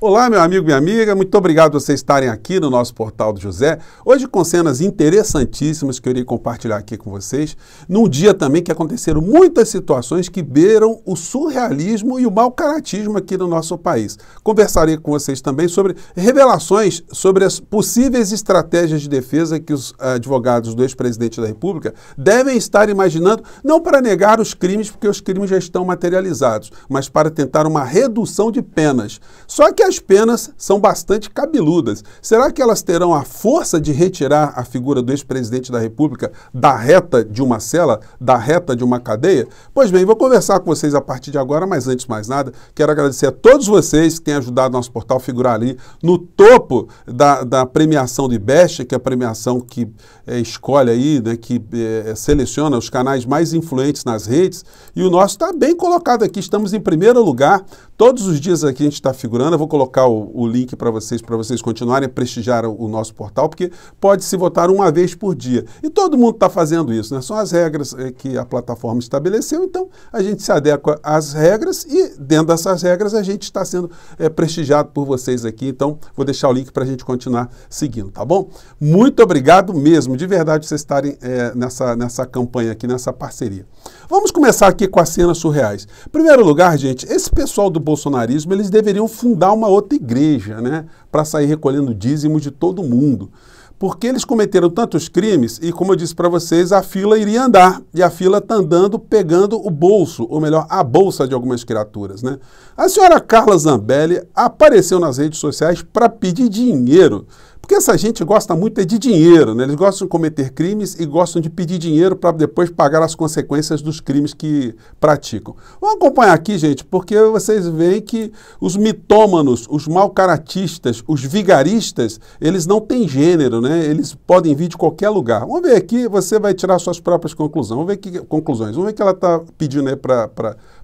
Olá, meu amigo, minha amiga, muito obrigado por vocês estarem aqui no nosso portal do José. Hoje com cenas interessantíssimas que eu irei compartilhar aqui com vocês, num dia também que aconteceram muitas situações que beiram o surrealismo e o mau caratismo aqui no nosso país. Conversarei com vocês também sobre revelações sobre as possíveis estratégias de defesa que os eh, advogados do ex-presidente da República devem estar imaginando, não para negar os crimes, porque os crimes já estão materializados, mas para tentar uma redução de penas. Só que as penas são bastante cabeludas. Será que elas terão a força de retirar a figura do ex-presidente da República da reta de uma cela, da reta de uma cadeia? Pois bem, vou conversar com vocês a partir de agora, mas antes de mais nada, quero agradecer a todos vocês que têm ajudado nosso portal figurar ali no topo da, da premiação do IBEST, que é a premiação que é, escolhe aí, né, que é, seleciona os canais mais influentes nas redes, e o nosso está bem colocado aqui, estamos em primeiro lugar, todos os dias aqui a gente está figurando, eu vou colocar o, o link para vocês, para vocês continuarem a prestigiar o, o nosso portal, porque pode-se votar uma vez por dia. E todo mundo está fazendo isso, né? São as regras eh, que a plataforma estabeleceu, então a gente se adequa às regras e dentro dessas regras a gente está sendo é, prestigiado por vocês aqui. Então vou deixar o link para a gente continuar seguindo, tá bom? Muito obrigado mesmo, de verdade, vocês estarem é, nessa, nessa campanha aqui, nessa parceria. Vamos começar aqui com as cenas surreais. Em primeiro lugar, gente, esse pessoal do bolsonarismo, eles deveriam fundar uma outra igreja, né? Para sair recolhendo dízimos de todo mundo. Porque eles cometeram tantos crimes e, como eu disse para vocês, a fila iria andar. E a fila está andando pegando o bolso, ou melhor, a bolsa de algumas criaturas, né? A senhora Carla Zambelli apareceu nas redes sociais para pedir dinheiro porque essa gente gosta muito é de dinheiro, né? eles gostam de cometer crimes e gostam de pedir dinheiro para depois pagar as consequências dos crimes que praticam. Vamos acompanhar aqui, gente, porque vocês veem que os mitômanos, os malcaratistas, os vigaristas, eles não têm gênero, né? eles podem vir de qualquer lugar. Vamos ver aqui, você vai tirar suas próprias conclusões. Vamos ver que conclusões. Vamos ver o que ela está pedindo para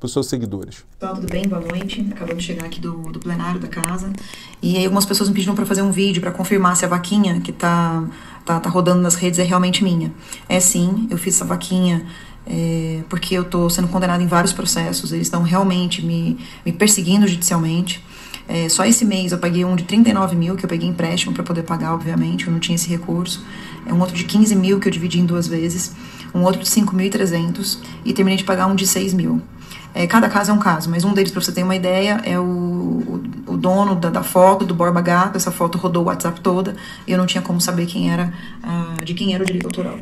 os seus seguidores. Pessoal, tá tudo bem? Boa noite. Acabamos de chegar aqui do, do plenário da casa. E aí algumas pessoas me pediram para fazer um vídeo para confirmar se a Vaquinha, que tá, tá, tá rodando nas redes, é realmente minha. É sim, eu fiz essa vaquinha é, porque eu estou sendo condenada em vários processos, eles estão realmente me, me perseguindo judicialmente. É, só esse mês eu paguei um de 39 mil, que eu peguei empréstimo para poder pagar, obviamente, eu não tinha esse recurso. É um outro de 15 mil, que eu dividi em duas vezes. Um outro de 5.300 e terminei de pagar um de 6 mil. É, cada caso é um caso, mas um deles, para você ter uma ideia, é o, o o dono da, da, foto, do Borba Gato, essa foto rodou o WhatsApp toda, e eu não tinha como saber quem era, uh, de quem era o direito autoral.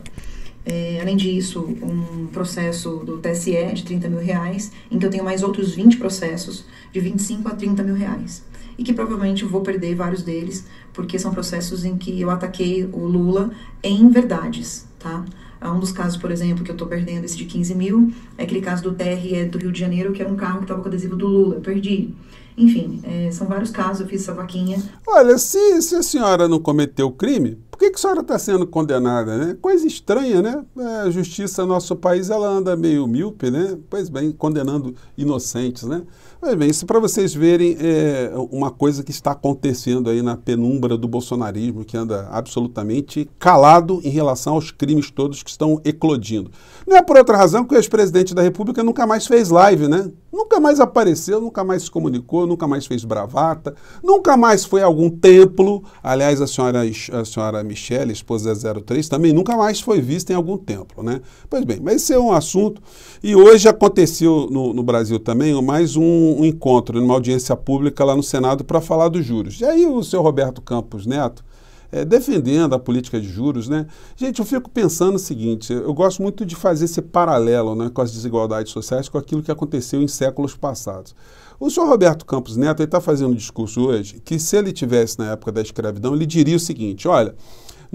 É, além disso, um processo do TSE de 30 mil reais, em então, que eu tenho mais outros 20 processos de 25 a 30 mil reais. E que provavelmente eu vou perder vários deles, porque são processos em que eu ataquei o Lula em verdades, tá? Um dos casos, por exemplo, que eu estou perdendo, esse de 15 mil, é aquele caso do TRE do Rio de Janeiro, que era um carro que estava com adesivo do Lula, eu perdi. Enfim, é, são vários casos, eu fiz essa vaquinha. Olha, se, se a senhora não cometeu crime, que, que a senhora está sendo condenada? Né? Coisa estranha, né? É, a justiça no nosso país ela anda meio míope, né? Pois bem, condenando inocentes, né? Pois bem, isso é para vocês verem é, uma coisa que está acontecendo aí na penumbra do bolsonarismo, que anda absolutamente calado em relação aos crimes todos que estão eclodindo. Não é por outra razão que o ex-presidente da República nunca mais fez live, né? Nunca mais apareceu, nunca mais se comunicou, nunca mais fez bravata, nunca mais foi a algum templo. Aliás, a senhora, a senhora me Michelle, esposa de 03, também nunca mais foi vista em algum templo, né? Pois bem, mas esse é um assunto. E hoje aconteceu no, no Brasil também mais um, um, encontro, numa audiência pública lá no Senado para falar dos juros. E aí o senhor Roberto Campos Neto, é, defendendo a política de juros, né? Gente, eu fico pensando o seguinte: eu gosto muito de fazer esse paralelo né, com as desigualdades sociais, com aquilo que aconteceu em séculos passados. O senhor Roberto Campos Neto está fazendo um discurso hoje que, se ele tivesse na época da escravidão, ele diria o seguinte: olha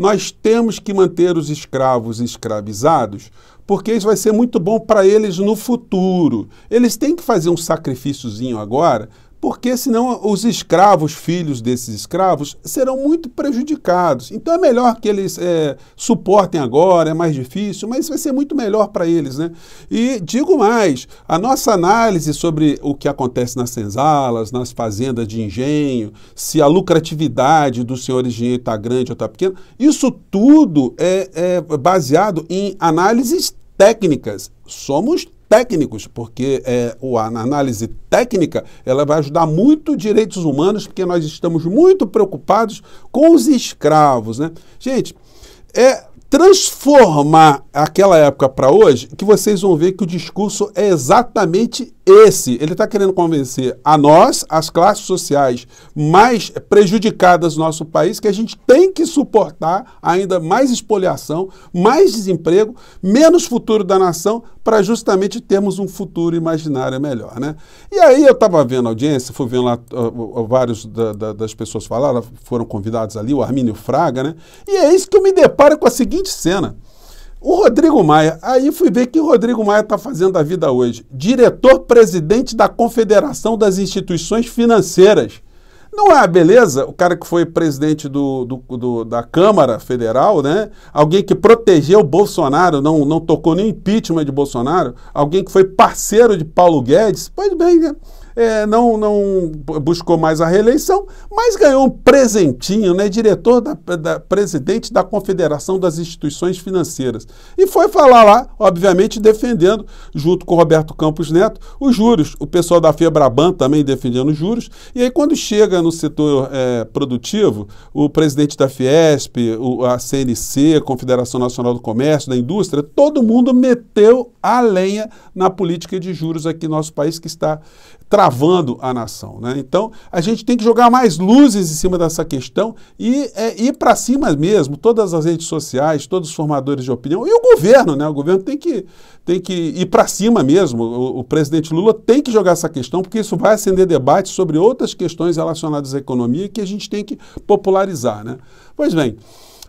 nós temos que manter os escravos escravizados, porque isso vai ser muito bom para eles no futuro. Eles têm que fazer um sacrifíciozinho agora porque senão os escravos, filhos desses escravos, serão muito prejudicados. Então é melhor que eles é, suportem agora, é mais difícil, mas vai ser muito melhor para eles. Né? E digo mais: a nossa análise sobre o que acontece nas senzalas, nas fazendas de engenho, se a lucratividade do senhor engenho está grande ou está pequena, isso tudo é, é baseado em análises técnicas. Somos técnicos técnicos, porque é, a análise técnica ela vai ajudar muito direitos humanos, porque nós estamos muito preocupados com os escravos. Né? Gente, é transformar aquela época para hoje, que vocês vão ver que o discurso é exatamente esse. Ele está querendo convencer a nós, as classes sociais mais prejudicadas do nosso país, que a gente tem que suportar ainda mais espoliação, mais desemprego, menos futuro da nação, para justamente termos um futuro imaginário melhor. Né? E aí eu estava vendo a audiência, fui vendo lá uh, uh, vários da, da, das pessoas falaram, foram convidados ali, o Armínio Fraga, né? e é isso que eu me deparo com a seguinte cena. O Rodrigo Maia, aí fui ver que o Rodrigo Maia está fazendo a vida hoje. Diretor-presidente da Confederação das Instituições Financeiras. Não é a beleza? O cara que foi presidente do, do, do, da Câmara Federal, né? Alguém que protegeu Bolsonaro, não, não tocou nem impeachment de Bolsonaro. Alguém que foi parceiro de Paulo Guedes. Pois bem, né? é, não, não buscou mais a reeleição, mas ganhou um presentinho, né? Diretor da, da, presidente da Confederação das Instituições Financeiras. E foi falar lá, obviamente, defendendo, junto com Roberto Campos Neto, os juros. O pessoal da Febraban também defendendo os juros. E aí, quando chega no setor é, produtivo, o presidente da Fiesp, o, a CNC, a Confederação Nacional do Comércio, da Indústria, todo mundo meteu a lenha na política de juros aqui no nosso país, que está travando a nação. Né? Então, a gente tem que jogar mais luzes em cima dessa questão e é, ir para cima mesmo, todas as redes sociais, todos os formadores de opinião e o governo. Né? O governo tem que, tem que ir para cima mesmo. O, o, presidente Lula tem que jogar essa questão, porque isso vai acender debate sobre outras questões relacionadas à economia que a gente tem que popularizar. Né? Pois bem.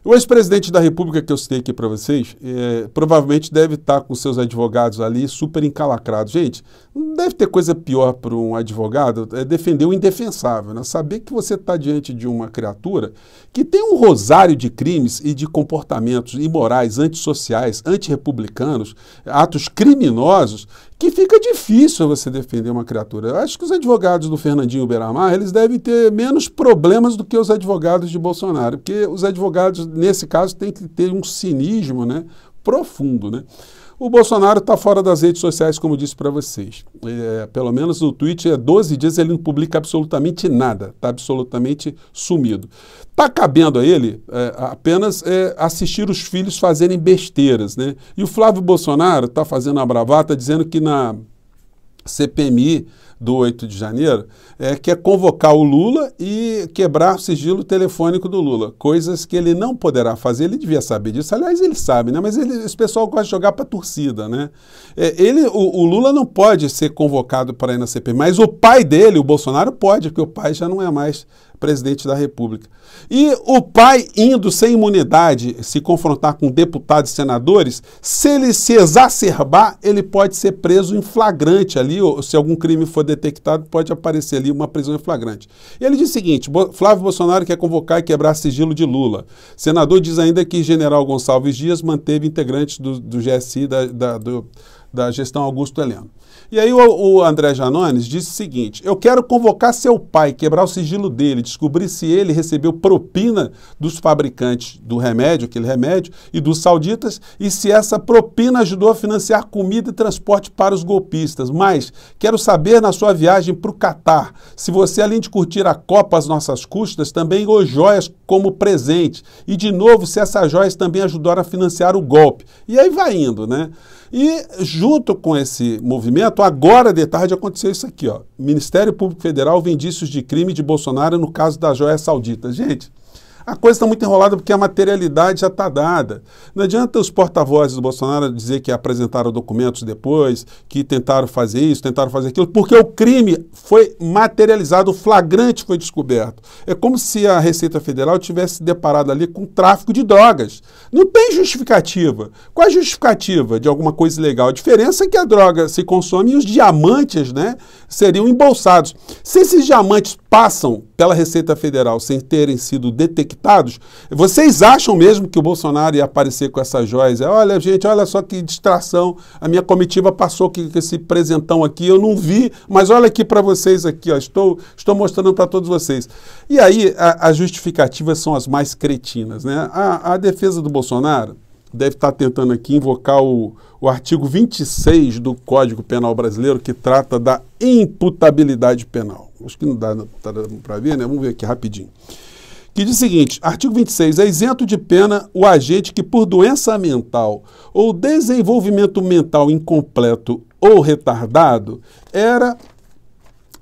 O ex-presidente da República que eu citei aqui para vocês, é, provavelmente deve estar tá com seus advogados ali super encalacrados. Gente, não deve ter coisa pior para um advogado é defender o indefensável, né? Saber que você está diante de uma criatura que tem um rosário de crimes e de comportamentos imorais, antissociais, antirrepublicanos, atos criminosos, que fica difícil você defender uma criatura. Eu acho que os advogados do Fernandinho Beramar, eles devem ter menos problemas do que os advogados de Bolsonaro, porque os advogados, nesse caso, têm que ter um cinismo né, profundo. Né? O Bolsonaro está fora das redes sociais, como disse para vocês. É, pelo menos no Twitter, é há 12 dias ele não publica absolutamente nada, está absolutamente sumido. Está cabendo a ele é, apenas é, assistir os filhos fazerem besteiras. Né? E o Flávio Bolsonaro está fazendo a bravata dizendo que na CPMI do 8 de janeiro, é, que é convocar o Lula e quebrar o sigilo telefônico do Lula. Coisas que ele não poderá fazer, ele devia saber disso. Aliás, ele sabe, né? Mas ele, esse pessoal gosta de jogar para a torcida, né? É, ele, o, o, Lula não pode ser convocado para ir na CPI, mas o pai dele, o Bolsonaro, pode, porque o pai já não é mais presidente da República. E o pai indo sem imunidade se confrontar com deputados e senadores, se ele se exacerbar, ele pode ser preso em flagrante ali, ou se algum crime for detectado, pode aparecer ali uma prisão em flagrante. ele diz o seguinte: Flávio Bolsonaro quer convocar e quebrar sigilo de Lula. Senador diz ainda que general Gonçalves Dias manteve integrantes do, do GSI da, da do, da gestão Augusto Heleno. E aí o, o André Janones disse o seguinte: eu quero convocar seu pai, quebrar o sigilo dele, descobrir se ele recebeu propina dos fabricantes do remédio, aquele remédio, e dos sauditas, e se essa propina ajudou a financiar comida e transporte para os golpistas. Mas quero saber na sua viagem para o Catar se você, além de curtir a Copa às nossas custas, também ganhou joias como presente. E, de novo, César joias também ajudaram a financiar o golpe. E aí vai indo, né? E, junto com esse movimento, agora de tarde aconteceu isso aqui, ó. Ministério Público Federal vê de crime de Bolsonaro no caso da joia saudita. Gente, a coisa está muito enrolada porque a materialidade já está dada. Não adianta os porta-vozes do Bolsonaro dizer que apresentaram documentos depois, que tentaram fazer isso, tentaram fazer aquilo, porque o crime foi materializado, o flagrante foi descoberto. É como se a Receita Federal tivesse deparado ali com tráfico de drogas. Não tem justificativa. Qual é a justificativa de alguma coisa ilegal? A diferença é que a droga se consome e os diamantes né, seriam embolsados. Se esses diamantes passam pela Receita Federal sem terem sido detectados, conectados. Vocês acham mesmo que o Bolsonaro ia aparecer com essas joias? É, olha, gente, olha só que distração. A minha comitiva passou com esse presentão aqui, eu não vi, mas olha aqui para vocês aqui, ó, estou, estou mostrando para todos vocês. E aí, as justificativas são as mais cretinas. Né? A, a defesa do Bolsonaro deve estar tá tentando aqui invocar o, o artigo 26 do Código Penal Brasileiro, que trata da imputabilidade penal. Acho que não dá tá para ver, né? Vamos ver aqui rapidinho que diz o seguinte: artigo 26. É isento de pena o agente que, por doença mental ou desenvolvimento mental incompleto ou retardado, era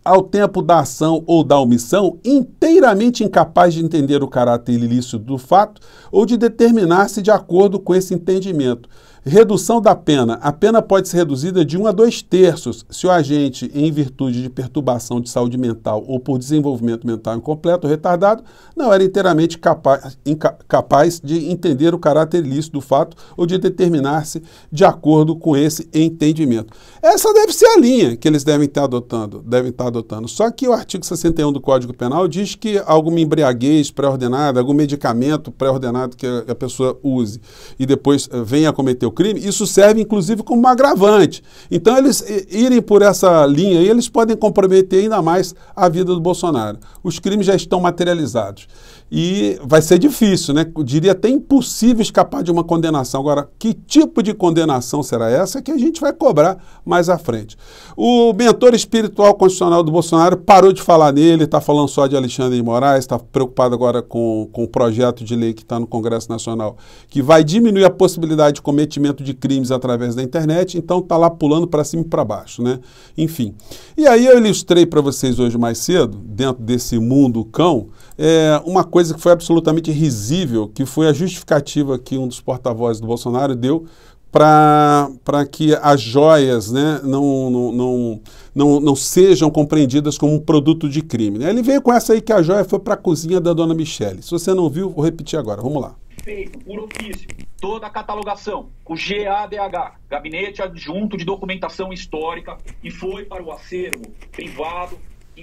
ao tempo da ação ou da omissão, inteiramente incapaz de entender o caráter ilícito do fato ou de determinar-se de acordo com esse entendimento, Redução da pena. A pena pode ser reduzida de 1 a 2 terços se o agente, em virtude de perturbação de saúde mental ou por desenvolvimento mental incompleto ou retardado, não era inteiramente capaz, inca, capaz de entender o caráter ilícito do fato ou de determinar-se de acordo com esse entendimento. Essa deve ser a linha que eles devem estar adotando. Devem estar adotando. Só que o artigo 61 do Código Penal diz que alguma embriaguez pré-ordenada, algum medicamento pré-ordenado que a pessoa use e depois eh, venha cometer cometeu crime, isso serve inclusive como um agravante. Então, eles irem por essa linha aí, eles podem comprometer ainda mais a vida do Bolsonaro. Os crimes já estão materializados. E vai ser difícil, né? Eu diria até impossível escapar de uma condenação. Agora, que tipo de condenação será essa é que a gente vai cobrar mais à frente? O mentor espiritual constitucional do Bolsonaro parou de falar nele, está falando só de Alexandre de Moraes, está preocupado agora com, com o projeto de lei que está no Congresso Nacional, que vai diminuir a possibilidade de cometimento de crimes através da internet, então está lá pulando para cima e para baixo, né? Enfim. E aí eu ilustrei para vocês hoje mais cedo, dentro desse mundo cão, é, uma coisa que foi absolutamente risível, que foi a justificativa que um dos porta-vozes do Bolsonaro deu para que as joias né, não, não, não, não, não sejam compreendidas como um produto de crime. Né? Ele veio com essa aí que a joia foi para a cozinha da dona Michele. Se você não viu, vou repetir agora. Vamos lá. Feito por ofício toda a catalogação, o GADH, Gabinete Adjunto de Documentação Histórica, e foi para o acervo privado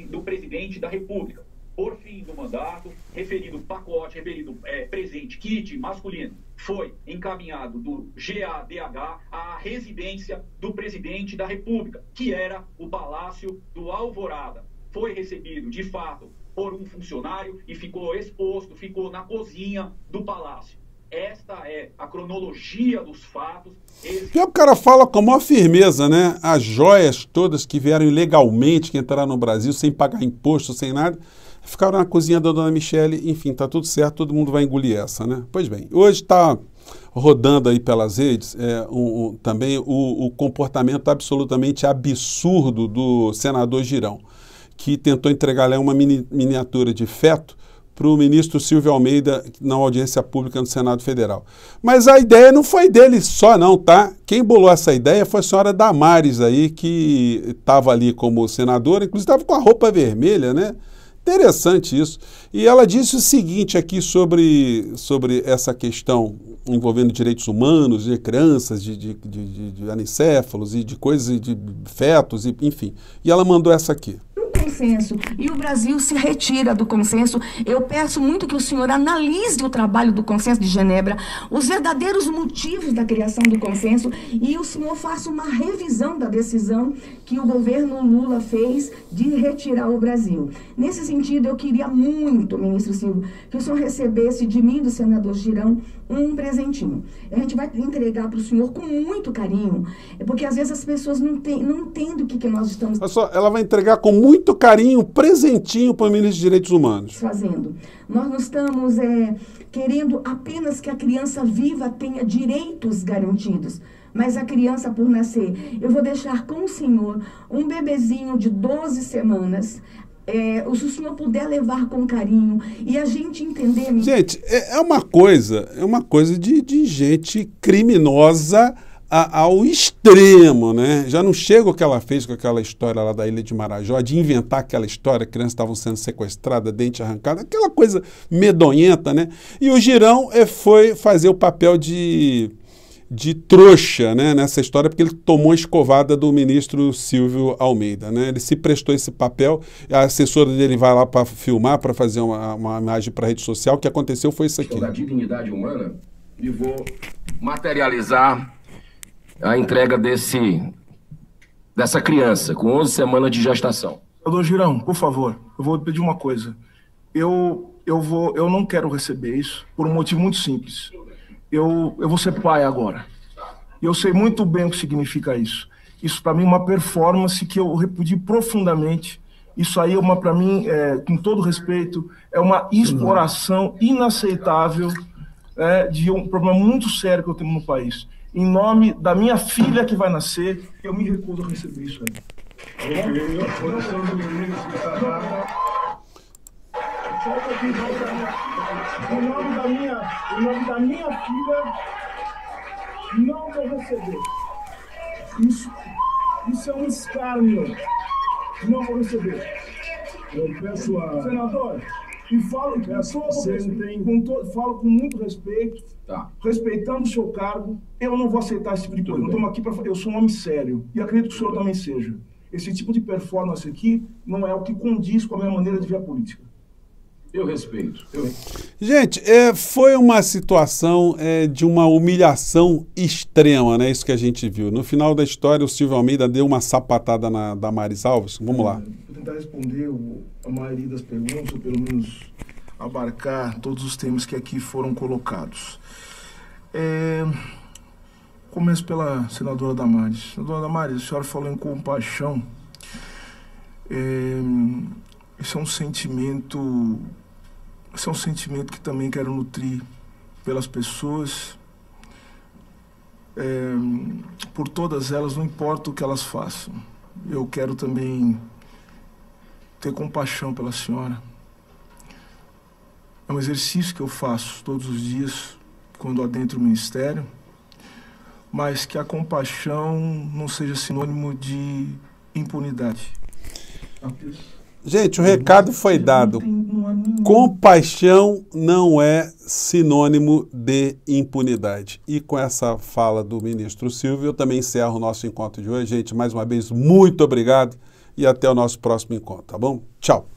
do presidente da República por fim do mandato, referido pacote, referido é, presente, kit masculino, foi encaminhado do GADH à residência do presidente da República, que era o Palácio do Alvorada. Foi recebido, de fato, por um funcionário e ficou exposto, ficou na cozinha do palácio. Esta é a cronologia dos fatos. Esse... E o cara fala com maior firmeza, né? As joias todas que vieram ilegalmente, que entraram no Brasil sem pagar imposto, sem nada, Ficaram na cozinha da dona Michele, enfim, tá tudo certo, todo mundo vai engolir essa, né? Pois bem, hoje está rodando aí pelas redes é, um, um, também o, o comportamento absolutamente absurdo do senador Girão, que tentou entregar lá uma mini, miniatura de feto para o ministro Silvio Almeida na audiência pública no Senado Federal. Mas a ideia não foi dele só não, tá? Quem bolou essa ideia foi a senhora Damares aí, que estava ali como senadora, inclusive estava com a roupa vermelha, né? Interessante isso. E ela disse o seguinte aqui sobre, sobre essa questão envolvendo direitos humanos, de crianças, de, de, de, de anicéfalos e de coisas, de fetos, e, enfim. E ela mandou essa aqui consenso e o Brasil se retira do consenso. Eu peço muito que o senhor analise o trabalho do consenso de Genebra, os verdadeiros motivos da criação do consenso e o senhor faça uma revisão da decisão que o governo Lula fez de retirar o Brasil. Nesse sentido, eu queria muito, ministro Silva, que o senhor recebesse de mim, do senador Girão, um presentinho. A gente vai entregar para o senhor com muito carinho, é porque às vezes as pessoas não, tem, não entendem o que, que nós estamos... Só, ela vai entregar com muito carinho carinho, presentinho para o ministro de Direitos Humanos. Fazendo. Nós não estamos é, querendo apenas que a criança viva tenha direitos garantidos mas a criança por nascer. Eu vou deixar com o Senhor um bebezinho de 12 semanas. É, se o senhor puder levar com carinho e a gente entender. Gente, é, é uma coisa, é uma coisa de, de gente criminosa a, ao extremo, né? Já não chega o que ela fez com aquela história lá da Ilha de Marajó, de inventar aquela história, crianças estavam sendo sequestradas, dente arrancado, aquela coisa medonhenta, né? E o Girão é, foi fazer o papel de, de trouxa né, nessa história, porque ele tomou a escovada do ministro Silvio Almeida, né? Ele se prestou esse papel, a assessora dele vai lá para filmar, para fazer uma, uma imagem para rede social, o que aconteceu foi isso aqui. Da dignidade humana e vou materializar a entrega desse, dessa criança com 11 semanas de gestação. Doutor Girão, por favor, eu vou pedir uma coisa. Eu, eu, vou, eu não quero receber isso por um motivo muito simples. Eu, eu vou ser pai agora. eu sei muito bem o que significa isso. Isso, para mim, é uma performance que eu repudio profundamente. Isso aí é uma, para mim, é, com todo respeito, é uma exploração inaceitável é, de um problema muito sério que eu tenho no país em nome da minha filha que vai nascer, eu me recuso a receber isso aí. Em nome da minha, em nome da minha filha, não vou receber. Isso, isso é um escárnio. Não vou receber. Eu peço a. Senador, e falo, peço a você, tem... com todo, falo com muito respeito Tá. Respeitando o seu cargo, eu não vou aceitar esse tipo de coisa. Eu eu, aqui pra, eu sou um homem sério e acredito que o senhor também seja. Esse tipo de performance aqui não é o que condiz com a minha maneira de ver a política. Eu respeito. Eu... Gente, é, foi uma situação é, de uma humilhação extrema, né? Isso que a gente viu. No final da história, o Silvio Almeida deu uma sapatada na, da Maris Alves. Vamos lá. É, vou tentar responder o, a maioria das perguntas, ou pelo menos abarcar todos os temas que aqui foram colocados. É... Começo pela senadora Damares. Senadora Damares, a senhora falou em compaixão. É... Isso é um sentimento. Isso é um sentimento que também quero nutrir pelas pessoas. É... Por todas elas, não importa o que elas façam. Eu quero também ter compaixão pela senhora é um exercício que eu faço todos os dias quando adentro o ministério, mas que a compaixão não seja sinônimo de impunidade. Gente, o recado foi dado. Compaixão não é sinônimo de impunidade. E com essa fala do ministro Silvio, eu também encerro o nosso encontro de hoje. Gente, mais uma vez, muito obrigado e até o nosso próximo encontro, tá bom? Tchau.